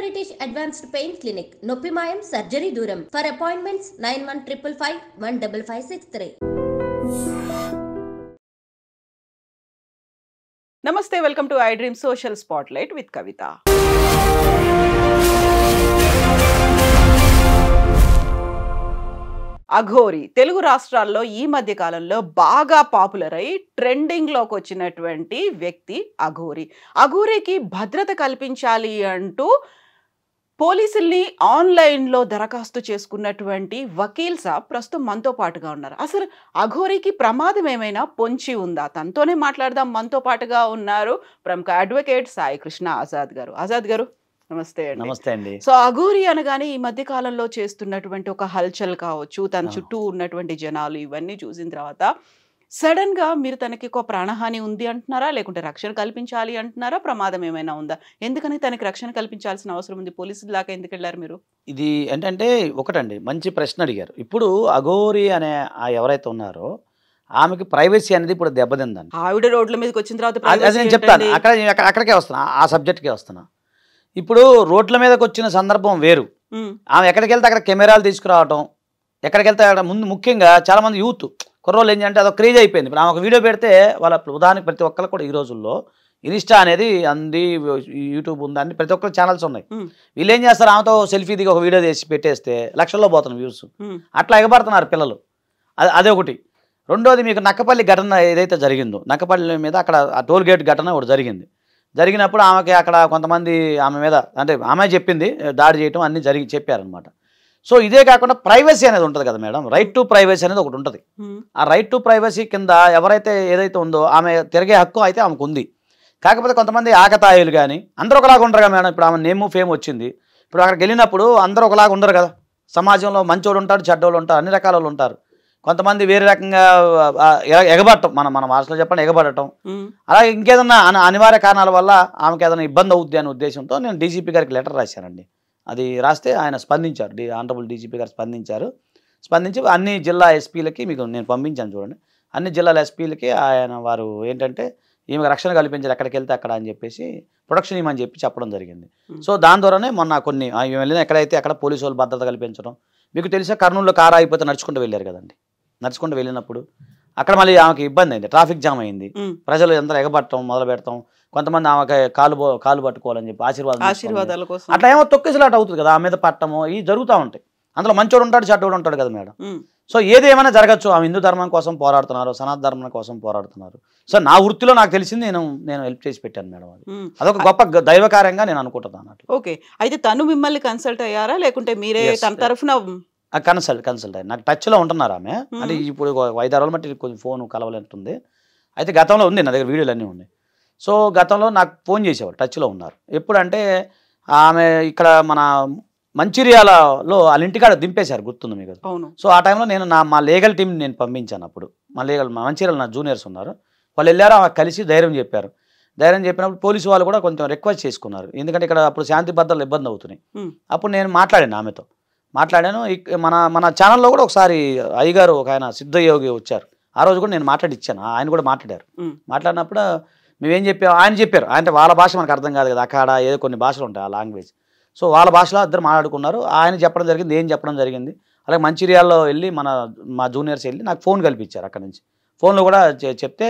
British advanced pain clinic నొప్పి మాయం surgery దూరం for appointments nine one triple five one double five six three నమస్తే welcome to I dream social spotlight with Kavitha Aghori Telugu రాష్ట్రాల్లో ఈ మధ్య కాలంలో బాగా పాపులర్ అయి లోకి వచ్చినటువంటి వ్యక్తి అఘోరి అఘోరికి భద్రత కల్పించాలి అంటూ పోలీసుల్ని ఆన్లైన్ లో దరఖాస్తు చేసుకున్నటువంటి వకీల్ సాబ్ ప్రస్తుతం మనతో పాటుగా ఉన్నారు అసలు అఘోరికి ప్రమాదం ఏమైనా పొంచి ఉందా తనతోనే మాట్లాడదాం మనతో పాటుగా ఉన్నారు ప్రముఖ అడ్వకేట్ సాయి కృష్ణ ఆజాద్ గారు ఆజాద్ గారు నమస్తే నమస్తే అండి సో అఘోరి అనగానే ఈ మధ్య కాలంలో చేస్తున్నటువంటి ఒక హల్చల్ కావచ్చు తన చుట్టూ ఉన్నటువంటి జనాలు ఇవన్నీ చూసిన తర్వాత గా మీరు తనకి ఒక ప్రాణహాని ఉంది అంటున్నారా లేకుంటే రక్షణ కల్పించాలి అంటున్నారా ప్రమాదం ఏమైనా ఉందా ఎందుకని తనకి రక్షణ కల్పించాల్సిన అవసరం ఉంది పోలీసులు దాకా ఎందుకు వెళ్ళారు మీరు ఇది ఏంటంటే ఒకటండి మంచి ప్రశ్న అడిగారు ఇప్పుడు అఘోరి అనే ఎవరైతే ఉన్నారో ఆమెకి ప్రైవసీ అనేది ఇప్పుడు దెబ్బతిందండి ఆవిడ రోడ్ల మీదకి వచ్చిన తర్వాత నేను చెప్తాను అక్కడ అక్కడికే వస్తున్నా ఆ సబ్జెక్ట్కే వస్తున్నా ఇప్పుడు రోడ్ల మీదకి వచ్చిన సందర్భం వేరు ఆమె ఎక్కడికి వెళ్తే అక్కడ కెమెరాలు తీసుకురావటం ఎక్కడికి వెళ్తే ముందు ముఖ్యంగా చాలామంది యూత్ కుర్రోళ్ళు ఏంటంటే అదొక క్రేజ్ అయిపోయింది ఇప్పుడు ఒక వీడియో పెడితే వాళ్ళ ఉదాహరణకి ప్రతి ఒక్కరు కూడా ఈ రోజుల్లో ఇన్స్టా అనేది అంది యూట్యూబ్ ఉంది అన్ని ప్రతి ఒక్కరు ఛానల్స్ ఉన్నాయి వీళ్ళు ఏం చేస్తారు ఆమెతో సెల్ఫీ దిగి ఒక వీడియో చేసి పెట్టేస్తే లక్షల్లో పోతున్నారు వ్యూస్ అట్లా ఎగబడుతున్నారు పిల్లలు అదే ఒకటి రెండోది మీకు నక్కపల్లి ఘటన ఏదైతే జరిగిందో నక్కపల్లి మీద అక్కడ ఆ టోల్ గేట్ ఘటన ఒకటి జరిగింది జరిగినప్పుడు ఆమెకి అక్కడ కొంతమంది ఆమె మీద అంటే ఆమె చెప్పింది దాడి చేయటం అన్నీ జరిగి చెప్పారనమాట సో ఇదే కాకుండా ప్రైవసీ అనేది ఉంటుంది కదా మేడం రైట్ టు ప్రైవసీ అనేది ఒకటి ఉంటుంది ఆ రైట్ టు ప్రైవసీ కింద ఎవరైతే ఏదైతే ఉందో ఆమె తిరిగే హక్కు అయితే ఆమెకు ఉంది కాకపోతే కొంతమంది ఆకతాయిలు కానీ అందరూ ఒకలాగా ఉండరు కదా మేడం ఇప్పుడు ఆమె నేమ్ ఫేమ్ వచ్చింది ఇప్పుడు అక్కడికి వెళ్ళినప్పుడు అందరూ ఒకలాగా ఉండరు కదా సమాజంలో మంచోళ్ళు ఉంటారు చెడ్డోళ్ళు ఉంటారు అన్ని రకాల వాళ్ళు ఉంటారు కొంతమంది వేరే రకంగా ఎగబడటం మనం మన భాషలో చెప్పండి ఎగబడటం అలాగే ఇంకేదన్నా అనివార్య కారణాల వల్ల ఆమెకి ఏదైనా ఇబ్బంది అవుద్ది అనే ఉద్దేశంతో నేను డీజీపీ గారికి లెటర్ రాశానండి అది రాస్తే ఆయన స్పందించారు డి ఆనరబుల్ డీజీపీ గారు స్పందించారు స్పందించి అన్ని జిల్లా ఎస్పీలకి మీకు నేను పంపించాను చూడండి అన్ని జిల్లాల ఎస్పీలకి ఆయన వారు ఏంటంటే ఈమె రక్షణ కల్పించారు ఎక్కడికి వెళ్తే అక్కడ అని చెప్పేసి ప్రొడక్షన్ ఇవ్వమని చెప్పి చెప్పడం జరిగింది సో దాని ద్వారానే మొన్న కొన్ని వెళ్ళిన ఎక్కడైతే అక్కడ పోలీసు వాళ్ళు భద్రత కల్పించడం మీకు తెలిసే కర్నూలులో కారు ఆగిపోతే నడుచుకుంటూ వెళ్ళారు కదండి నడుచుకుంటూ వెళ్ళినప్పుడు అక్కడ మళ్ళీ ఆమెకి ఇబ్బంది అయింది ట్రాఫిక్ జామ్ అయింది ప్రజలు ఎంత ఎగబట్టడం మొదలు పెడతాం కొంతమంది ఆమె కాలు కాలు పట్టుకోవాలని చెప్పి ఆశీర్వాదం ఆశీర్వాదాల కోసం అట్లా ఏమో తొక్కిసలాట అవుతుంది కదా ఆ మీద పట్టము ఇవి జరుగుతూ ఉంటాయి అందులో మంచోడు ఉంటాడు చెడ్డోడు ఉంటాడు కదా మేడం సో ఏది ఏమైనా జరగచ్చు ఆమె హిందూ ధర్మం కోసం పోరాడుతున్నారు సనాతన ధర్మం కోసం పోరాడుతున్నారు సో నా వృత్తిలో నాకు తెలిసింది నేను నేను హెల్ప్ చేసి పెట్టాను మేడం అది అదొక గొప్ప దైవకార్యంగా నేను అనుకుంటున్నాను ఓకే అయితే తను మిమ్మల్ని కన్సల్ట్ అయ్యారా లేకుంటే మీరే తన తరఫున కన్సల్ట్ కన్సల్ట్ అయ్యి నాకు టచ్లో ఉంటున్నారు ఆమె అంటే ఇప్పుడు ఐదారు రోజులు మట్టి కొంచెం ఫోన్ కలవలేంటుంది అయితే గతంలో ఉంది నా దగ్గర వీడియోలు అన్నీ ఉన్నాయి సో గతంలో నాకు ఫోన్ చేసేవాళ్ళు టచ్లో ఉన్నారు ఎప్పుడంటే ఆమె ఇక్కడ మన మంచిర్యాలలో వాళ్ళ ఇంటికాడ దింపేశారు గుర్తుంది మీకు అవును సో ఆ టైంలో నేను నా మా లీగల్ టీంని నేను పంపించాను అప్పుడు మా లీగల్ మా మంచిర్యాల నా జూనియర్స్ ఉన్నారు వాళ్ళు వెళ్ళారు ఆమె కలిసి ధైర్యం చెప్పారు ధైర్యం చెప్పినప్పుడు పోలీసు వాళ్ళు కూడా కొంచెం రిక్వెస్ట్ చేసుకున్నారు ఎందుకంటే ఇక్కడ అప్పుడు శాంతి భద్రతలు ఇబ్బంది అవుతున్నాయి అప్పుడు నేను మాట్లాడాను ఆమెతో మాట్లాడాను మన మన ఛానల్లో కూడా ఒకసారి అయ్యగారు ఒక ఆయన సిద్ధయోగి వచ్చారు ఆ రోజు కూడా నేను మాట్లాడిచ్చాను ఆయన కూడా మాట్లాడారు మాట్లాడినప్పుడు మేమేం చెప్పాం ఆయన చెప్పారు అంటే వాళ్ళ భాష మనకు అర్థం కాదు కదా అక్కడ ఏదో కొన్ని భాషలు ఉంటాయి ఆ లాంగ్వేజ్ సో వాళ్ళ భాషలో ఇద్దరు మాట్లాడుకున్నారు ఆయన చెప్పడం జరిగింది ఏం చెప్పడం జరిగింది అలాగే మంచిర్యాల్లో వెళ్ళి మన మా జూనియర్స్ వెళ్ళి నాకు ఫోన్ కల్పించారు అక్కడ నుంచి ఫోన్లో కూడా చెప్తే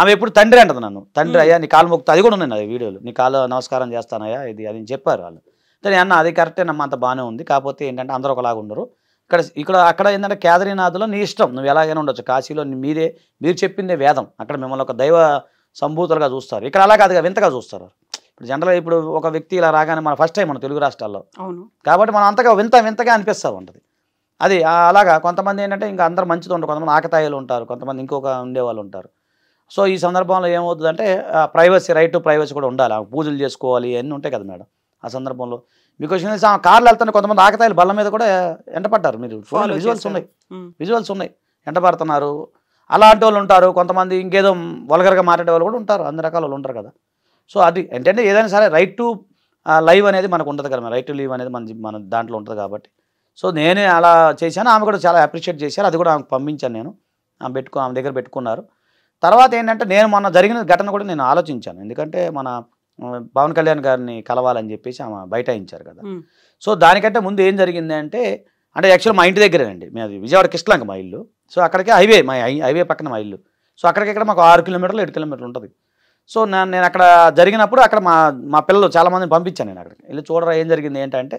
ఆమె ఎప్పుడు తండ్రి అంటుంది నన్ను తండ్రి అయ్యా నీ కాలు మొక్త అది కూడా ఉన్నాయి అది వీడియోలు నీ కాలు నమస్కారం చేస్తానయ్యా ఇది అని చెప్పారు వాళ్ళు సరే అన్న అది నమ్మ అంత బాగానే ఉంది కాకపోతే ఏంటంటే అందరూ ఒకలాగా ఉండరు ఇక్కడ ఇక్కడ అక్కడ ఏంటంటే కేదరీనాథ్లో నీ ఇష్టం నువ్వు ఎలాగైనా ఉండొచ్చు కాశీలో మీరే మీరు చెప్పిందే వేదం అక్కడ మిమ్మల్ని ఒక దైవ సంభూతులుగా చూస్తారు ఇక్కడ అలా కాదుగా వింతగా చూస్తారు ఇప్పుడు జనరల్గా ఇప్పుడు ఒక వ్యక్తి ఇలా రాగానే మన ఫస్ట్ టైం మన తెలుగు రాష్ట్రాల్లో అవును కాబట్టి మనం అంతగా వింత వింతగా అనిపిస్తూ ఉంటుంది అది అలాగా కొంతమంది ఏంటంటే ఇంకా అందరు మంచిది ఉంటారు కొంతమంది ఆకతాయిలు ఉంటారు కొంతమంది ఇంకొక ఉండేవాళ్ళు ఉంటారు సో ఈ సందర్భంలో ఏమవుతుందంటే ప్రైవసీ రైట్ టు ప్రైవసీ కూడా ఉండాలి పూజలు చేసుకోవాలి అన్నీ ఉంటాయి కదా మేడం ఆ సందర్భంలో మీకు వచ్చిన కార్లు వెళ్తున్న కొంతమంది ఆకతాయిలు బల్ల మీద కూడా ఎంటపడ్డారు మీరు విజువల్స్ ఉన్నాయి విజువల్స్ ఉన్నాయి ఎంటపడుతున్నారు అలాంటి వాళ్ళు ఉంటారు కొంతమంది ఇంకేదో వలగరగా మాట్లాడే వాళ్ళు కూడా ఉంటారు అన్ని రకాల వాళ్ళు ఉంటారు కదా సో అది ఏంటంటే ఏదైనా సరే రైట్ టు లైవ్ అనేది మనకు ఉంటుంది కదా రైట్ టు లీవ్ అనేది మన మన దాంట్లో ఉంటుంది కాబట్టి సో నేనే అలా చేశాను ఆమె కూడా చాలా అప్రిషియేట్ చేశారు అది కూడా ఆమెకు పంపించాను నేను ఆమె పెట్టుకో ఆమె దగ్గర పెట్టుకున్నారు తర్వాత ఏంటంటే నేను మొన్న జరిగిన ఘటన కూడా నేను ఆలోచించాను ఎందుకంటే మన పవన్ కళ్యాణ్ గారిని కలవాలని చెప్పేసి ఆమె బైఠాయించారు కదా సో దానికంటే ముందు ఏం జరిగింది అంటే అంటే యాక్చువల్ మా ఇంటి దగ్గరేనండి మేము విజయవాడ కిష్లాంక మా ఇల్లు సో అక్కడికి హైవే మా హైవే పక్కన మా ఇల్లు సో అక్కడికి ఇక్కడ మాకు ఆరు కిలోమీటర్లు ఏడు కిలోమీటర్లు ఉంటుంది సో నేను అక్కడ జరిగినప్పుడు అక్కడ మా మా పిల్లలు చాలామందిని పంపించాను నేను అక్కడికి వెళ్ళి చూడరా ఏం జరిగింది ఏంటంటే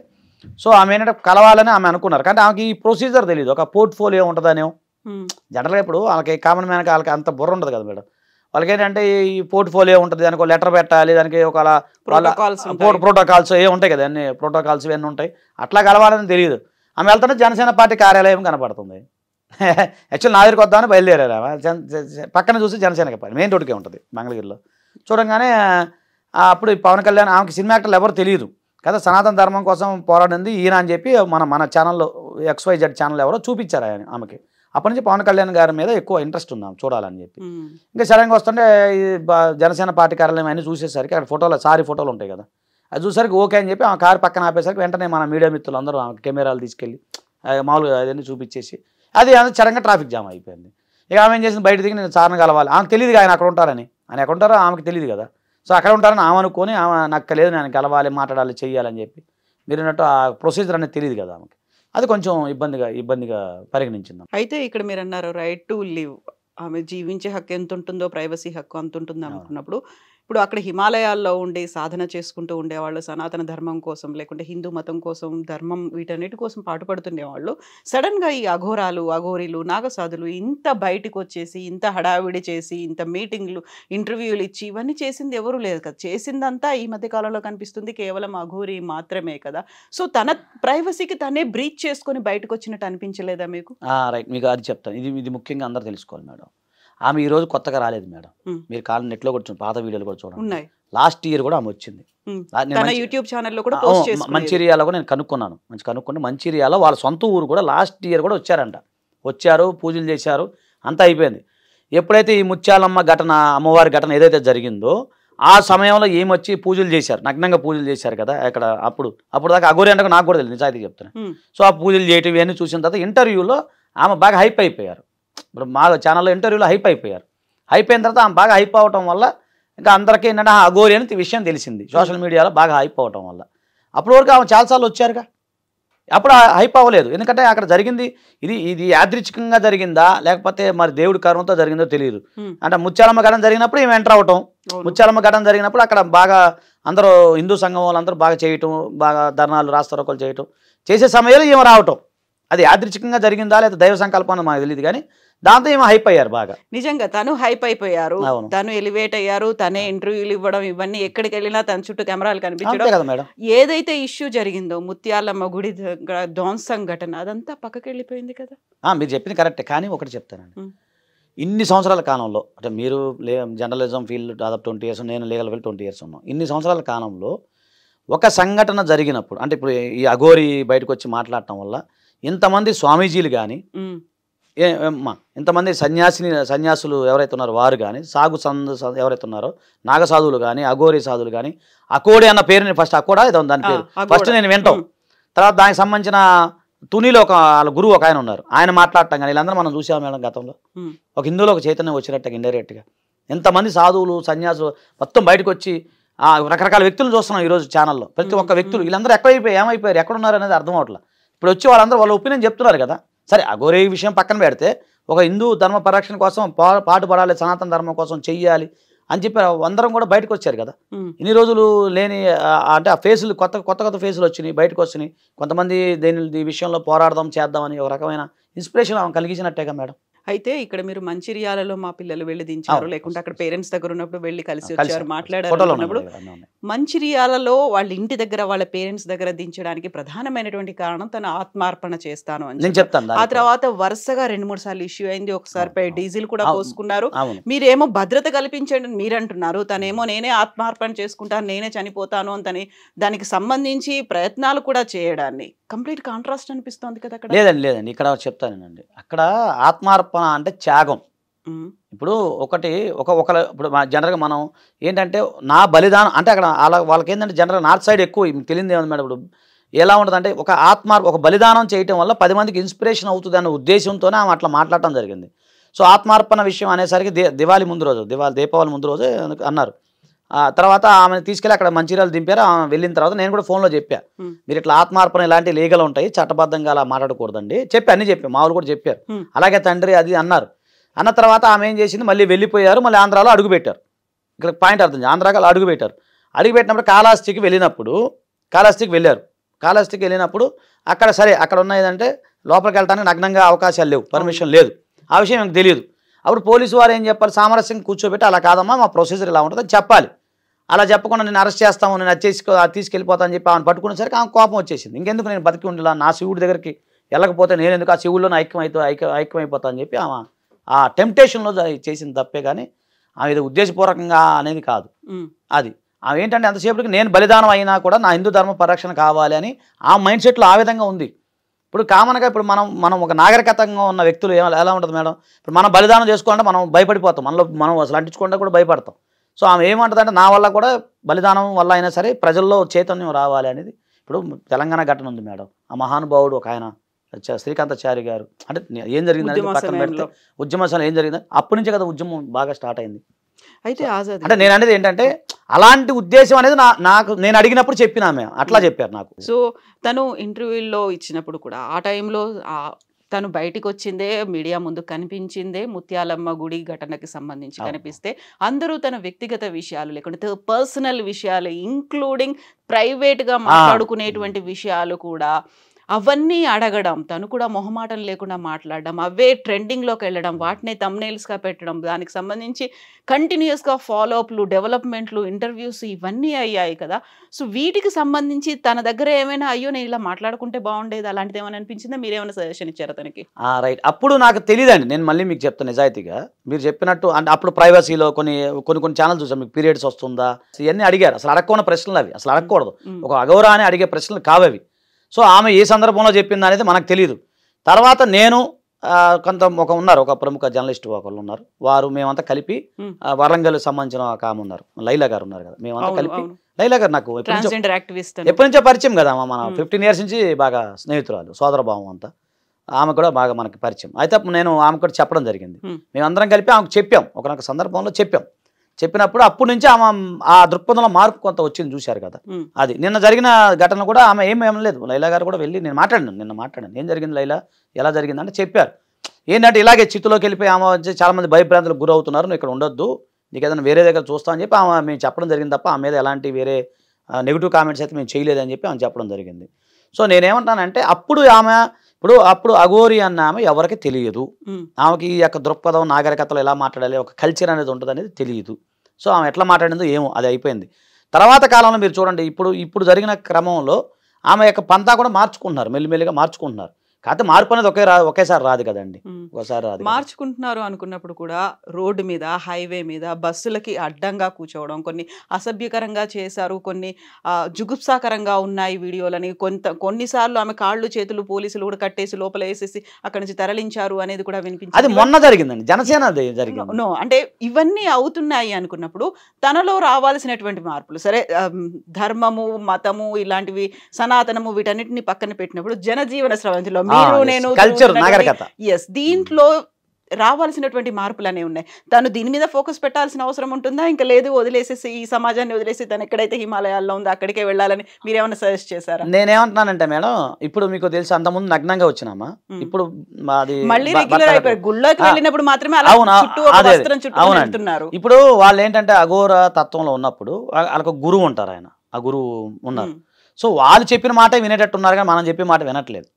సో ఆమె ఏంటంటే కలవాలని ఆమె అనుకున్నారు కానీ ఆమెకి ఈ ప్రొసీజర్ తెలియదు ఒక పోర్ట్ఫోలియో ఉంటుందనే జనరల్గా ఇప్పుడు వాళ్ళకి కామన్ మ్యాన్కి వాళ్ళకి అంత బుర్ర ఉంటుంది కదా మేడం వాళ్ళకి ఏంటంటే ఈ పోర్ట్ఫోలియో ఉంటుంది దానికి లెటర్ పెట్టాలి దానికి ఒక ప్రోటోకాల్స్ ఏ ఉంటాయి కదా అన్ని ప్రోటోకాల్స్ ఇవన్నీ ఉంటాయి అట్లా కలవాలని తెలియదు ఆమె వెళ్తుంటే జనసేన పార్టీ కార్యాలయం కనపడుతుంది యాక్చువల్ నా దగ్గరికి వద్దామని బయలుదేరారు పక్కన చూసి జనసేన కప్పారు మెయిన్ రోడ్కే ఉంటుంది మంగళగిరిలో చూడంగానే అప్పుడు పవన్ కళ్యాణ్ ఆమెకి సినిమా యాక్టర్లు ఎవరు తెలియదు కదా సనాతన ధర్మం కోసం పోరాడింది ఈయన అని చెప్పి మన మన ఛానల్లో ఎక్స్వై జెడ్ ఛానల్ ఎవరో చూపించారు ఆయన ఆమెకి అప్పటి నుంచి పవన్ కళ్యాణ్ గారి మీద ఎక్కువ ఇంట్రెస్ట్ ఆమె చూడాలని చెప్పి ఇంకా సడన్గా వస్తుంటే జనసేన పార్టీ కార్యాలయం అన్నీ చూసేసరికి అక్కడ ఫోటోలు సారీ ఫోటోలు ఉంటాయి కదా అది చూసరికి ఓకే అని చెప్పి ఆ కారు పక్కన ఆపేసరికి వెంటనే మన మీడియా మిత్రులు అందరూ ఆమె కెమెరాలు తీసుకెళ్ళి మామూలుగా అదన్నీ చూపించేసి అది చరంగా ట్రాఫిక్ జామ్ అయిపోయింది ఇక ఆమె ఏం చేసింది బయట దిగి నేను చారణ కలవాలి ఆమె తెలియదు ఆయన అక్కడ ఉంటారని ఆయన ఎక్కడ ఉంటారో ఆమెకు తెలియదు కదా సో అక్కడ ఉంటారని ఆమె అనుకొని ఆమె నాకు లేదు నేను కలవాలి మాట్లాడాలి చేయాలని చెప్పి మీరు అన్నట్టు ఆ ప్రొసీజర్ అనేది తెలియదు కదా ఆమెకి అది కొంచెం ఇబ్బందిగా ఇబ్బందిగా పరిగణించింది అయితే ఇక్కడ మీరు అన్నారు రైట్ టు లివ్ ఆమె జీవించే హక్కు ఎంత ఉంటుందో ప్రైవసీ హక్కు అంత ఉంటుందో అనుకున్నప్పుడు ఇప్పుడు అక్కడ హిమాలయాల్లో ఉండే సాధన చేసుకుంటూ ఉండేవాళ్ళు సనాతన ధర్మం కోసం లేకుంటే హిందూ మతం కోసం ధర్మం వీటన్నిటి కోసం పాటుపడుతుండేవాళ్ళు సడన్గా ఈ అఘోరాలు అఘోరీలు నాగసాధులు ఇంత బయటకు వచ్చేసి ఇంత హడావిడి చేసి ఇంత మీటింగ్లు ఇంటర్వ్యూలు ఇచ్చి ఇవన్నీ చేసింది ఎవరు లేదు కదా చేసిందంతా ఈ మధ్యకాలంలో కనిపిస్తుంది కేవలం అఘోరి మాత్రమే కదా సో తన ప్రైవసీకి తనే బ్రీచ్ చేసుకొని బయటకు వచ్చినట్టు అనిపించలేదా మీకు రైట్ మీకు అది చెప్తాను ఇది ఇది ముఖ్యంగా అందరూ తెలుసుకోవాలి మేడం ఆమె ఈ రోజు కొత్తగా రాలేదు మేడం మీరు కాలం నెట్లో కూడా పాత వీడియోలు కూడా చూడండి లాస్ట్ ఇయర్ కూడా ఆమె వచ్చింది యూట్యూబ్ ఛానల్లో కూడా మంచిర్యాలో కూడా నేను కనుక్కున్నాను మంచి కనుక్కుంటే మంచిర్యాలో వాళ్ళ సొంత ఊరు కూడా లాస్ట్ ఇయర్ కూడా వచ్చారంట వచ్చారు పూజలు చేశారు అంతా అయిపోయింది ఎప్పుడైతే ఈ ముత్యాలమ్మ ఘటన అమ్మవారి ఘటన ఏదైతే జరిగిందో ఆ సమయంలో ఏమొచ్చి పూజలు చేశారు నగ్నంగా పూజలు చేశారు కదా అక్కడ అప్పుడు అప్పుడు దాకా అగోరి అంటే నాకు కూడా తెలియదు నిజాయితీ చెప్తున్నాను సో ఆ పూజలు చేయటం ఇవన్నీ చూసిన తర్వాత ఇంటర్వ్యూలో ఆమె బాగా హైప్ అయిపోయారు ఇప్పుడు మా ఛానల్లో ఇంటర్వ్యూలో హైప్ అయిపోయారు హైప్ అయిన తర్వాత ఆమె బాగా హైప్ అవటం వల్ల ఇంకా అందరికీ ఏంటంటే ఆ గోరి అని విషయం తెలిసింది సోషల్ మీడియాలో బాగా హైప్ అవటం వల్ల అప్పుడు వరకు ఆమె చాలాసార్లు వచ్చారుగా అప్పుడు హైప్ అవ్వలేదు ఎందుకంటే అక్కడ జరిగింది ఇది ఇది యాదృచ్ఛికంగా జరిగిందా లేకపోతే మరి దేవుడి కారణంతో జరిగిందో తెలియదు అంటే ముచ్చారమ్మ ఘటన జరిగినప్పుడు ఈమె ఎంటర్ అవటం ముచ్చారమ్మ ఘటన జరిగినప్పుడు అక్కడ బాగా అందరూ హిందూ సంఘం వాళ్ళందరూ బాగా చేయటం బాగా ధర్నాలు రాస్తారోకలు చేయటం చేసే సమయంలో ఈమె రావటం అది యాదృచ్ఛికంగా జరిగిందా లేదా దైవ సంకల్పం మాకు తెలియదు కానీ దాంతో ఏమో హైప్ అయ్యారు బాగా నిజంగా తను హైప్ అయిపోయారు తను ఎలివేట్ అయ్యారు తనే ఇంటర్వ్యూలు ఇవ్వడం ఇవన్నీ ఎక్కడికి వెళ్ళినా తన చుట్టూ కెమెరాలు కనిపించడం ఏదైతే ఇష్యూ జరిగిందో ముత్యాలమ్మ గుడి ధ్వంసం ఘటన అదంతా పక్కకి వెళ్ళిపోయింది కదా మీరు చెప్పింది కరెక్టే కానీ ఒకటి చెప్తానండి ఇన్ని సంవత్సరాల కాలంలో అంటే మీరు జర్నలిజం ఫీల్డ్ దాదాపు ట్వంటీ ఇయర్స్ నేను లీగల్ ఫీల్డ్ ట్వంటీ ఇయర్స్ ఉన్నాం ఇన్ని సంవత్సరాల కాలంలో ఒక సంఘటన జరిగినప్పుడు అంటే ఇప్పుడు ఈ అఘోరి బయటకు వచ్చి మాట్లాడటం వల్ల ఇంతమంది స్వామీజీలు కానీ ఏ ఇంతమంది సన్యాసిని సన్యాసులు ఎవరైతే ఉన్నారో వారు కానీ సాగు సంద ఎవరైతే ఉన్నారో నాగ కానీ అఘోరి సాధువులు కానీ అకోడి అన్న పేరుని ఫస్ట్ అకోడా ఇదో దాని పేరు ఫస్ట్ నేను వింటాం తర్వాత దానికి సంబంధించిన తునిలో ఒక వాళ్ళ గురువు ఒక ఆయన ఉన్నారు ఆయన మాట్లాడటం కానీ వీళ్ళందరూ మనం చూసాం మేడం గతంలో ఒక హిందువులో ఒక చైతన్యం వచ్చినట్టుగా ఇండైరెక్ట్గా ఎంతమంది సాధువులు సన్యాసులు మొత్తం బయటకు వచ్చి రకరకాల వ్యక్తులు చూస్తున్నాం ఈరోజు ఛానల్లో ప్రతి ఒక్క వ్యక్తులు వీళ్ళందరూ ఎక్కడైపోయి ఏమైపోయారు ఉన్నారు అనేది అర్థం అవట్లేదు ఇప్పుడు వచ్చి వాళ్ళందరూ వాళ్ళ ఒపీనియన్ చెప్తున్నారు కదా సరే అఘోరే విషయం పక్కన పెడితే ఒక హిందూ ధర్మ పరిరక్షణ కోసం పాటుపడాలి సనాతన ధర్మం కోసం చెయ్యాలి అని చెప్పి అందరం కూడా బయటకు వచ్చారు కదా ఇన్ని రోజులు లేని అంటే ఆ ఫేసులు కొత్త కొత్త కొత్త ఫేసులు వచ్చినాయి బయటకు వచ్చినాయి కొంతమంది దేని విషయంలో పోరాడదాం చేద్దామని ఒక రకమైన ఇన్స్పిరేషన్ కలిగించినట్టే కలిగించినట్టేగా మేడం అయితే ఇక్కడ మీరు మంచిర్యాలలో మా పిల్లలు వెళ్ళి దించారు లేకుంటే అక్కడ పేరెంట్స్ దగ్గర ఉన్నప్పుడు వెళ్ళి కలిసి వచ్చారు మాట్లాడారు మంచిర్యాలలో వాళ్ళ ఇంటి దగ్గర వాళ్ళ పేరెంట్స్ దగ్గర దించడానికి ప్రధానమైనటువంటి కారణం తన ఆత్మార్పణ చేస్తాను అని చెప్తాను ఆ తర్వాత వరుసగా రెండు మూడు సార్లు ఇష్యూ అయింది ఒకసారి డీజిల్ కూడా పోసుకున్నారు మీరేమో భద్రత కల్పించండి మీరంటున్నారు తనేమో నేనే ఆత్మార్పణ చేసుకుంటాను నేనే చనిపోతాను అని దానికి సంబంధించి ప్రయత్నాలు కూడా చేయడాన్ని కంప్లీట్ కాంట్రాస్ట్ అనిపిస్తోంది కదా లేదండి లేదండి ఇక్కడ చెప్తానండి అక్కడ ఆత్మార్పణ అంటే త్యాగం ఇప్పుడు ఒకటి ఒక ఒక ఇప్పుడు జనరల్గా మనం ఏంటంటే నా బలిదానం అంటే అక్కడ అలా వాళ్ళకి ఏంటంటే జనరల్ నార్త్ సైడ్ ఎక్కువ తెలియదు ఏమన్నా మేడం ఇప్పుడు ఎలా ఉంటుందంటే ఒక ఆత్మ ఒక బలిదానం చేయటం వల్ల పది మందికి ఇన్స్పిరేషన్ అవుతుంది అనే ఉద్దేశంతోనే ఆమె అట్లా మాట్లాడటం జరిగింది సో ఆత్మార్పణ విషయం అనేసరికి దే దివాళి ముందు రోజు దివాళి దీపావళి ముందు రోజు అన్నారు తర్వాత ఆమెను తీసుకెళ్ళి అక్కడ మంచిర్యాలు దింపారు ఆమె వెళ్ళిన తర్వాత నేను కూడా ఫోన్లో చెప్పా మీరు ఇట్లా ఆత్మార్పణ ఇలాంటి లీగలు ఉంటాయి చట్టబద్ధంగా అలా మాట్లాడకూడదండి చెప్పి అన్ని చెప్పాను మామూలు కూడా చెప్పారు అలాగే తండ్రి అది అన్నారు అన్న తర్వాత ఆమె ఏం చేసింది మళ్ళీ వెళ్ళిపోయారు మళ్ళీ ఆంధ్రాలో అడుగుపెట్టారు ఇక్కడ పాయింట్ అర్థం ఆంధ్రాకి అడుగుపెట్టారు అడుగుపెట్టినప్పుడు కాళహస్తికి వెళ్ళినప్పుడు కాళహస్తికి వెళ్ళారు కాళహస్తికి వెళ్ళినప్పుడు అక్కడ సరే అక్కడ ఉన్న ఏంటంటే లోపలికి వెళ్ళడానికి నగ్నంగా అవకాశాలు లేవు పర్మిషన్ లేదు ఆ విషయం మీకు తెలియదు అప్పుడు పోలీసు వారు ఏం చెప్పాలి సామరస్యం కూర్చోబెట్టి అలా కాదమ్మా మా ప్రొసీజర్ ఇలా ఉంటుందని చెప్పాలి అలా చెప్పకుండా నేను అరెస్ట్ చేస్తాము నేను వచ్చేసుకో తీసుకెళ్ళిపోతా చెప్పి ఆమెను పట్టుకునేసరికి ఆమె కోపం వచ్చేసింది ఇంకెందుకు నేను బతికి ఉండాలా నా శివుడి దగ్గరికి వెళ్ళకపోతే నేను ఎందుకు ఆ శివుల్లో ఐక్యం అయితే ఐక్యం ఐక్యం అని చెప్పి ఆమె ఆ టెంప్టేషన్లో చేసిన తప్పే కానీ ఆమె ఇది ఉద్దేశపూర్వకంగా అనేది కాదు అది ఆమె ఏంటంటే అంతసేపటికి నేను బలిదానం అయినా కూడా నా హిందూ ధర్మ పరిరక్షణ కావాలి అని ఆ మైండ్ సెట్లో ఆ విధంగా ఉంది ఇప్పుడు కామన్గా ఇప్పుడు మనం మనం ఒక నాగరికతంగా ఉన్న వ్యక్తులు ఎలా ఉంటుంది మేడం ఇప్పుడు మనం బలిదానం చేసుకోవాలంటే మనం భయపడిపోతాం మనలో మనం అసలు అంటించకుండా కూడా భయపడతాం సో ఆమె ఏమంటుందంటే నా వల్ల కూడా బలిదానం వల్ల అయినా సరే ప్రజల్లో చైతన్యం రావాలి అనేది ఇప్పుడు తెలంగాణ ఘటన ఉంది మేడం ఆ మహానుభావుడు ఒక ఆయన శ్రీకాంతాచారి గారు అంటే ఏం జరిగింది పక్కన పెడితే ఉద్యమ సమయంలో ఏం జరిగింది అప్పటి నుంచే కదా ఉద్యమం బాగా స్టార్ట్ అయింది అయితే ఆజాద్ అంటే నేను అనేది ఏంటంటే అలాంటి ఉద్దేశం అనేది నా నాకు నేను అడిగినప్పుడు చెప్పిన ఆమె అట్లా hmm. చెప్పారు నాకు సో తను ఇంటర్వ్యూలో ఇచ్చినప్పుడు కూడా ఆ టైంలో తను బయటికి వచ్చిందే మీడియా ముందు కనిపించిందే ముత్యాలమ్మ గుడి ఘటనకి సంబంధించి కనిపిస్తే అందరూ తన వ్యక్తిగత విషయాలు లేకుంటే పర్సనల్ విషయాలు ఇంక్లూడింగ్ ప్రైవేట్గా మాట్లాడుకునేటువంటి విషయాలు కూడా అవన్నీ అడగడం తను కూడా మొహమాటం లేకుండా మాట్లాడడం అవే ట్రెండింగ్లోకి వెళ్ళడం వాటినే తమ్నేల్స్గా పెట్టడం దానికి సంబంధించి కంటిన్యూస్గా ఫాలోఅప్లు డెవలప్మెంట్లు ఇంటర్వ్యూస్ ఇవన్నీ అయ్యాయి కదా సో వీటికి సంబంధించి తన దగ్గర ఏమైనా అయ్యో నేను ఇలా మాట్లాడుకుంటే బాగుండేది అలాంటిది ఏమైనా అనిపించిందా మీరు ఏమైనా సజెషన్ ఇచ్చారు తనకి రైట్ అప్పుడు నాకు తెలియదండి నేను మళ్ళీ మీకు చెప్తాను నిజాయితీగా మీరు చెప్పినట్టు అంటే అప్పుడు ప్రైవసీలో కొన్ని కొన్ని కొన్ని ఛానల్ చూసాం మీకు పీరియడ్స్ వస్తుందా ఇవన్నీ అడిగారు అసలు అడగకుండా ప్రశ్నలు అవి అసలు అడగకూడదు ఒక అగౌరా అని అడిగే ప్రశ్నలు కావవి సో ఆమె ఏ సందర్భంలో చెప్పింది అనేది మనకు తెలియదు తర్వాత నేను కొంత ఒక ఉన్నారు ఒక ప్రముఖ జర్నలిస్ట్ ఒకళ్ళు ఉన్నారు వారు మేమంతా కలిపి వరంగల్ సంబంధించిన ఒక ఆమె ఉన్నారు లైలా గారు ఉన్నారు కదా మేమంతా కలిపి లైలా గారు నాకు ఎప్పటి నుంచో పరిచయం కదా మన ఫిఫ్టీన్ ఇయర్స్ నుంచి బాగా స్నేహితురాలు సోదరభావం అంతా ఆమె కూడా బాగా మనకి పరిచయం అయితే నేను ఆమె కూడా చెప్పడం జరిగింది మేమందరం కలిపి ఆమెకు చెప్పాం ఒకనొక సందర్భంలో చెప్పాం చెప్పినప్పుడు అప్పటి నుంచి ఆమె ఆ దృక్పథంలో మార్పు కొంత వచ్చింది చూశారు కదా అది నిన్న జరిగిన ఘటన కూడా ఆమె ఏం ఏమలేదు లైలా గారు కూడా వెళ్ళి నేను మాట్లాడినాను నిన్న మాట్లాడాను ఏం జరిగింది లైలా ఎలా జరిగింది అంటే చెప్పారు ఏంటంటే ఇలాగే చిత్తులోకి వెళ్ళిపోయి ఆమె వచ్చి చాలామంది భయభ్రాంతులకు గురవుతున్నారు నువ్వు ఇక్కడ ఉండొద్దు నీకు ఏదైనా వేరే దగ్గర చూస్తా అని చెప్పి ఆమె మేము చెప్పడం జరిగింది తప్ప ఆమె మీద ఎలాంటి వేరే నెగిటివ్ కామెంట్స్ అయితే మేము చేయలేదని చెప్పి ఆమె చెప్పడం జరిగింది సో నేనేమంటానంటే అప్పుడు ఆమె ఇప్పుడు అప్పుడు అఘోరి అన్న ఆమె ఎవరికి తెలియదు ఆమెకి ఈ యొక్క దృక్పథం నాగరికతలో ఎలా మాట్లాడాలి ఒక కల్చర్ అనేది ఉంటుంది అనేది తెలియదు సో ఆమె ఎట్లా మాట్లాడిందో ఏమో అది అయిపోయింది తర్వాత కాలంలో మీరు చూడండి ఇప్పుడు ఇప్పుడు జరిగిన క్రమంలో ఆమె యొక్క పంతా కూడా మార్చుకుంటున్నారు మెల్లిమెల్లిగా మార్చుకుంటున్నారు కాకపోతే మార్పు అనేది ఒకే ఒకేసారి రాదు కదండి ఒకసారి రాదు మార్చుకుంటున్నారు అనుకున్నప్పుడు కూడా రోడ్డు మీద హైవే మీద బస్సులకి అడ్డంగా కూర్చోవడం కొన్ని అసభ్యకరంగా చేశారు కొన్ని జుగుప్సాకరంగా ఉన్నాయి వీడియోలని కొంత కొన్నిసార్లు ఆమె కాళ్ళు చేతులు పోలీసులు కూడా కట్టేసి లోపల వేసేసి అక్కడి నుంచి తరలించారు అనేది కూడా వినిపించింది అది మొన్న జరిగిందండి జనసేన జరిగింది అంటే ఇవన్నీ అవుతున్నాయి అనుకున్నప్పుడు తనలో రావాల్సినటువంటి మార్పులు సరే ధర్మము మతము ఇలాంటివి సనాతనము వీటన్నిటిని పక్కన పెట్టినప్పుడు జనజీవన స్రవంతిలో మీరు నేను కల్చర్ నాగరికత ఎస్ దీంట్లో రావాల్సినటువంటి మార్పులు అనేవి ఉన్నాయి తను దీని మీద ఫోకస్ పెట్టాల్సిన అవసరం ఉంటుందా ఇంకా లేదు వదిలేసేసి ఈ సమాజాన్ని వదిలేసి తను ఎక్కడైతే హిమాలయాల్లో ఉందో అక్కడికే వెళ్ళాలని ఏమైనా సజెస్ట్ చేశారా నేనేమంటున్నానంటే మేడం ఇప్పుడు మీకు తెలిసి అంతకుముందు నగ్నంగా వచ్చినామా ఇప్పుడు మాది మళ్ళీ రెగ్యులర్ అయిపోయారు గుళ్ళోకి వెళ్ళినప్పుడు మాత్రమే అలా చుట్టూ వస్త్రం చుట్టూ ఇప్పుడు వాళ్ళు ఏంటంటే అఘోర తత్వంలో ఉన్నప్పుడు వాళ్ళకు గురువు ఉంటారు ఆయన ఆ గురువు ఉన్నారు సో వాళ్ళు చెప్పిన మాట ఉన్నారు కానీ మనం చెప్పిన మాట వినట్లేదు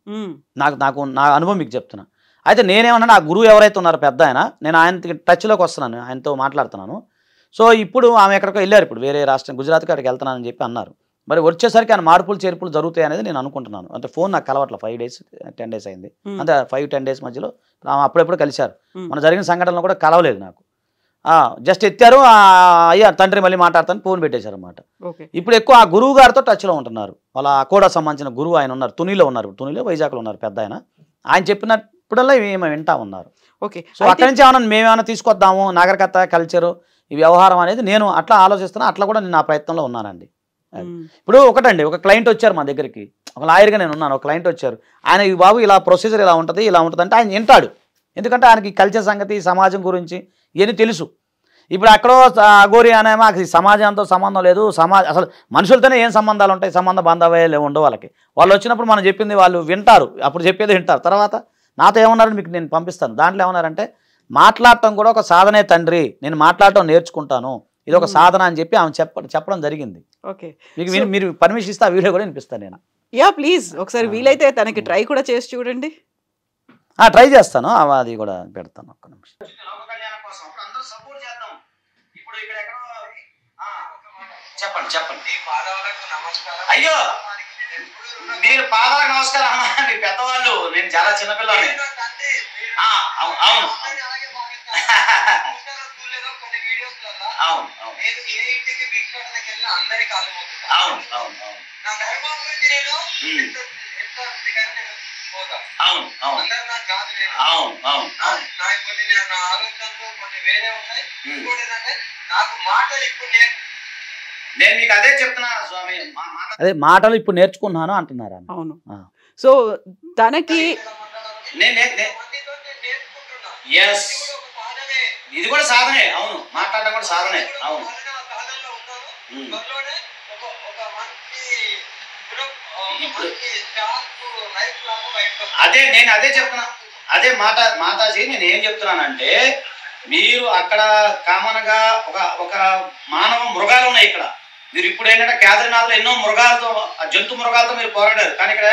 నాకు నాకు నా అనుభవం మీకు చెప్తున్నా అయితే నేనేమన్నా నా గురువు ఎవరైతే ఉన్నారో పెద్ద ఆయన నేను ఆయన టచ్లోకి వస్తున్నాను ఆయనతో మాట్లాడుతున్నాను సో ఇప్పుడు ఆమె ఎక్కడికో వెళ్ళారు ఇప్పుడు వేరే రాష్ట్రం గుజరాత్కి అక్కడికి వెళ్తున్నానని చెప్పి అన్నారు మరి వచ్చేసరికి ఆయన మార్పులు చేర్పులు జరుగుతాయి అనేది నేను అనుకుంటున్నాను అంటే ఫోన్ నాకు కలవట్ల ఫైవ్ డేస్ టెన్ డేస్ అయింది అంటే ఫైవ్ టెన్ డేస్ మధ్యలో అప్పుడెప్పుడు కలిశారు మన జరిగిన సంఘటనలు కూడా కలవలేదు నాకు జస్ట్ ఎత్తారు అయ్యా తండ్రి మళ్ళీ మాట్లాడతాను ఫోన్ పెట్టేశారు అనమాట ఇప్పుడు ఎక్కువ ఆ గురువు గారితో టచ్లో ఉంటున్నారు వాళ్ళ అకోడా సంబంధించిన గురువు ఆయన ఉన్నారు తునిలో ఉన్నారు తునిలో వైజాగ్లో ఉన్నారు పెద్ద ఆయన ఆయన చెప్పినప్పుడల్లా మేము వింటా ఉన్నారు ఓకే సో అక్కడి నుంచి ఏమైనా మేమేమైనా తీసుకొద్దాము నాగరికత కల్చరు ఈ వ్యవహారం అనేది నేను అట్లా ఆలోచిస్తున్నా అట్లా కూడా నేను ఆ ప్రయత్నంలో ఉన్నానండి ఇప్పుడు ఒకటండి ఒక క్లయింట్ వచ్చారు మా దగ్గరికి ఒక లాయర్గా నేను ఉన్నాను ఒక క్లయింట్ వచ్చారు ఆయన ఈ బాబు ఇలా ప్రొసీజర్ ఇలా ఉంటుంది ఇలా ఉంటుంది అంటే ఆయన వింటాడు ఎందుకంటే ఆయనకి కల్చర్ సంగతి సమాజం గురించి ఇవన్నీ తెలుసు ఇప్పుడు అక్కడో అగోరి అనేమో అక్కడ సమాజంతో సంబంధం లేదు సమాజ అసలు మనుషులతోనే ఏం సంబంధాలు ఉంటాయి సంబంధ బాంధవ్యాలు ఉండవు వాళ్ళకి వాళ్ళు వచ్చినప్పుడు మనం చెప్పింది వాళ్ళు వింటారు అప్పుడు చెప్పేది వింటారు తర్వాత నాతో ఏమన్నారని మీకు నేను పంపిస్తాను దాంట్లో ఏమన్నారంటే మాట్లాడటం కూడా ఒక సాధనే తండ్రి నేను మాట్లాడటం నేర్చుకుంటాను ఇది ఒక సాధన అని చెప్పి ఆమె చెప్ప చెప్పడం జరిగింది ఓకే మీకు మీరు పర్మిషన్ ఇస్తే ఆ వీడియో కూడా వినిపిస్తాను నేను యా ప్లీజ్ ఒకసారి వీలైతే తనకి ట్రై కూడా చేసి చూడండి ట్రై చేస్తాను అది కూడా పెడతాను ఒక్క నిమిషం చెప్పండి చెప్పండి అయ్యో మీరు పాదాలకు నమస్కారం అమ్మా మీ పెద్దవాళ్ళు నేను చాలా చిన్నపిల్లని అవును అవును అవును అవును అవును అవును అవును అవును అవును నేను మీకు అదే చెప్తున్నాను స్వామి అదే మాటలు ఇప్పుడు నేర్చుకున్నాను అంటున్నారు అవును సో తనకి ఎస్ ఇది కూడా సాధనే అవును మాట్లాడటం కూడా సాధనే అవును ఇప్పుడు అదే నేను అదే చెప్తున్నా అదే మాట మాతాజీ నేను ఏం చెప్తున్నానంటే మీరు అక్కడ కామన్గా ఒక ఒక మానవ మృగాలు ఉన్నాయి ఇక్కడ మీరు ఇప్పుడు ఏంటంటే లో ఎన్నో మృగాలతో జంతు మృగాలతో మీరు పోరాడారు కానీ ఇక్కడ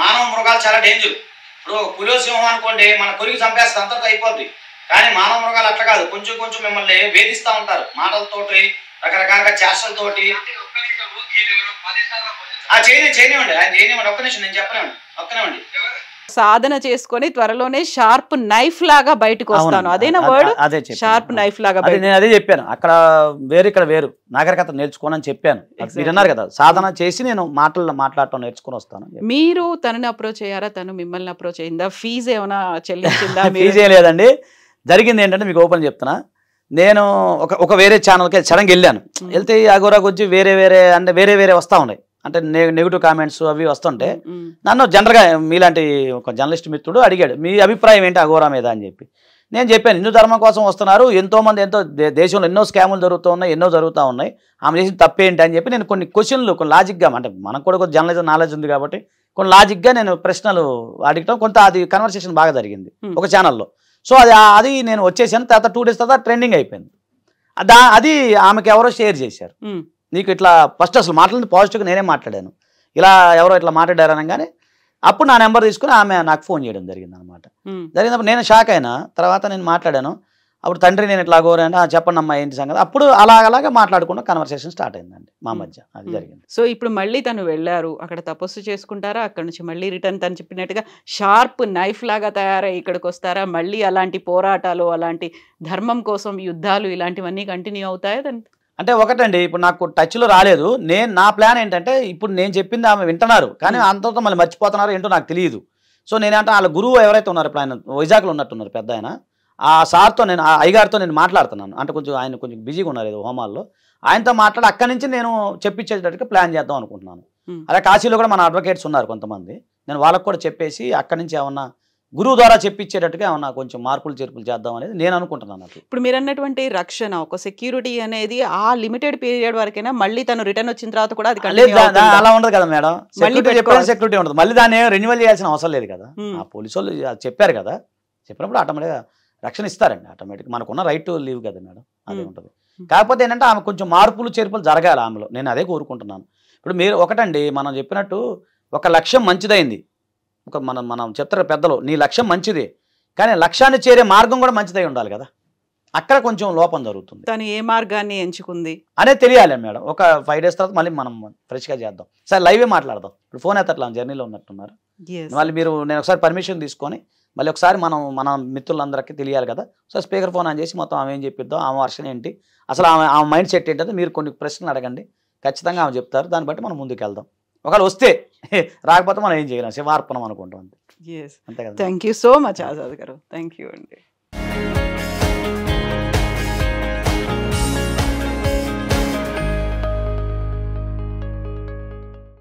మానవ మృగాలు చాలా డేంజర్ ఇప్పుడు పులో సింహం అనుకోండి మన కొరికి చంపేస్తే అంతర్త అయిపోద్ది కానీ మానవ మృగాలు అట్లా కాదు కొంచెం కొంచెం మిమ్మల్ని వేధిస్తూ ఉంటారు మాటలతోటి రకరకాల చేష్టలతోటి ఆ చేయని చేయనివ్వండి ఆయన చేయనివ్వండి ఒక్క నిమిషం నేను చెప్పనివ్వండి సాధన చేసుకొని త్వరలోనే షార్ప్ నైఫ్ లాగా బయటకు వస్తాను అదేనా వర్డ్ అదే షార్ప్ నైఫ్ లాగా నేను అదే చెప్పాను అక్కడ వేరు ఇక్కడ వేరు నాగరికత నేర్చుకోనని చెప్పాను మీరు అన్నారు కదా సాధన చేసి నేను మాటల్లో మాట్లాడటం నేర్చుకుని వస్తాను మీరు తనని అప్రోచ్ అయ్యారా తను మిమ్మల్ని అప్రోచ్ అయిందా ఫీజు ఏమైనా చెల్లించిందా ఫీజ్ ఏం లేదండి జరిగింది ఏంటంటే మీకు ఓపెన్ చెప్తున్నా నేను ఒక ఒక వేరే ఛానల్కి సడన్గా వెళ్ళాను hmm. వెళ్తే అగోరాకు వచ్చి వేరే వేరే అంటే వేరే వేరే వస్తూ ఉన్నాయి అంటే నెగిటివ్ కామెంట్స్ అవి వస్తుంటే నన్ను జనరల్గా మీలాంటి ఒక జర్నలిస్ట్ మిత్రుడు అడిగాడు మీ అభిప్రాయం ఏంటి అఘోరా మీద అని చెప్పి నేను చెప్పాను హిందూ ధర్మం కోసం వస్తున్నారు ఎంతోమంది ఎంతో దేశంలో ఎన్నో స్కాములు జరుగుతూ ఉన్నాయి ఎన్నో జరుగుతూ ఉన్నాయి ఆమె చేసిన తప్పేంటి అని చెప్పి నేను కొన్ని క్వశ్చన్లు కొన్ని లాజిక్గా అంటే మనకు కూడా కొంచెం జర్నలిజం నాలెడ్జ్ ఉంది కాబట్టి కొన్ని లాజిక్గా నేను ప్రశ్నలు అడగటం కొంత అది కన్వర్సేషన్ బాగా జరిగింది ఒక ఛానల్లో సో అది అది నేను వచ్చేసాను తర్వాత టూ డేస్ తర్వాత ట్రెండింగ్ అయిపోయింది దా అది ఆమెకి ఎవరో షేర్ చేశారు నీకు ఇట్లా ఫస్ట్ అసలు మాట్లాడింది పాజిటివ్గా నేనే మాట్లాడాను ఇలా ఎవరో ఇట్లా మాట్లాడారు అనగానే అప్పుడు నా నెంబర్ తీసుకుని ఆమె నాకు ఫోన్ చేయడం జరిగింది అనమాట జరిగినప్పుడు నేను షాక్ అయినా తర్వాత నేను మాట్లాడాను అప్పుడు తండ్రి నేను ఇట్లా కోరాను చెప్పండి అమ్మా ఏంటి సంగతి అప్పుడు అలా మాట్లాడుకుంటూ కన్వర్సేషన్ స్టార్ట్ అయిందండి మా మధ్య అది జరిగింది సో ఇప్పుడు మళ్ళీ తను వెళ్ళారు అక్కడ తపస్సు చేసుకుంటారా అక్కడ నుంచి మళ్ళీ రిటర్న్ తను చెప్పినట్టుగా షార్ప్ నైఫ్ లాగా తయారై ఇక్కడికి వస్తారా మళ్ళీ అలాంటి పోరాటాలు అలాంటి ధర్మం కోసం యుద్ధాలు ఇలాంటివన్నీ కంటిన్యూ అవుతాయా అంటే ఒకటండి ఇప్పుడు నాకు టచ్లో రాలేదు నేను నా ప్లాన్ ఏంటంటే ఇప్పుడు నేను చెప్పింది ఆమె వింటున్నారు కానీ అంత మళ్ళీ మర్చిపోతున్నారు ఏంటో నాకు తెలియదు సో నేనంటే వాళ్ళ గురువు ఎవరైతే ఉన్నారు ఇప్పుడు ఆయన వైజాగ్లో ఉన్నట్టున్నారు పెద్ద ఆయన ఆ సార్తో నేను ఆ అయ్యగారితో నేను మాట్లాడుతున్నాను అంటే కొంచెం ఆయన కొంచెం బిజీగా ఉన్నారు ఏదో హోమాల్లో ఆయనతో మాట్లాడి అక్కడి నుంచి నేను చెప్పించేటట్టుగా ప్లాన్ చేద్దాం అనుకుంటున్నాను అలా కాశీలో కూడా మన అడ్వకేట్స్ ఉన్నారు కొంతమంది నేను వాళ్ళకు కూడా చెప్పేసి అక్కడి నుంచి ఏమన్నా గురువు ద్వారా చెప్పించేటట్టుగా ఏమన్నా కొంచెం మార్పులు చేర్పులు చేద్దాం అనేది నేను అనుకుంటున్నాను ఇప్పుడు మీరు అన్నటువంటి రక్షణ ఒక సెక్యూరిటీ అనేది ఆ లిమిటెడ్ పీరియడ్ వరకైనా మళ్ళీ తను రిటర్న్ వచ్చిన తర్వాత కూడా అది అలా ఉండదు కదా మేడం సెక్యూరిటీ సెక్యూరిటీ ఉండదు మళ్ళీ దాన్ని రెన్యువల్ చేయాల్సిన అవసరం లేదు కదా ఆ పోలీసు వాళ్ళు చెప్పారు కదా చెప్పినప్పుడు ఆటోమేటిక్గా రక్షణ ఇస్తారండి ఆటోమేటిక్ మనకున్న రైట్ టు లీవ్ కదా మేడం అదే ఉంటుంది కాకపోతే ఏంటంటే ఆమె కొంచెం మార్పులు చేర్పులు జరగాలి ఆమెలో నేను అదే కోరుకుంటున్నాను ఇప్పుడు మీరు ఒకటండి మనం చెప్పినట్టు ఒక లక్ష్యం మంచిదైంది ఒక మనం మనం చెప్తారు పెద్దలు నీ లక్ష్యం మంచిది కానీ లక్ష్యాన్ని చేరే మార్గం కూడా మంచిదై ఉండాలి కదా అక్కడ కొంచెం లోపం జరుగుతుంది తను ఏ మార్గాన్ని ఎంచుకుంది అనే తెలియాలి మేడం ఒక ఫైవ్ డేస్ తర్వాత మళ్ళీ మనం ఫ్రెష్గా చేద్దాం సార్ లైవే మాట్లాడదాం ఇప్పుడు ఫోన్ ఎత్తట్లా జర్నీలో ఉన్నట్టున్నారు మళ్ళీ మీరు నేను ఒకసారి పర్మిషన్ తీసుకొని మళ్ళీ ఒకసారి మనం మన మిత్రులందరికీ తెలియాలి కదా సో స్పీకర్ ఫోన్ ఆన్ చేసి మొత్తం ఆమె ఏం చెప్పిద్దాం ఆమె వర్షన్ ఏంటి అసలు ఆమె ఆమె మైండ్ సెట్ ఏంటంటే మీరు కొన్ని ప్రశ్నలు అడగండి ఖచ్చితంగా ఆమె చెప్తారు దాన్ని బట్టి మనం ముందుకు వెళ్దాం ఒకవేళ వస్తే రాకపోతే మనం ఏం చేయలేం శివార్పణం అనుకుంటాం అంతే అంతే కదా thank you so much Azad గారు థ్యాంక్ యూ అండి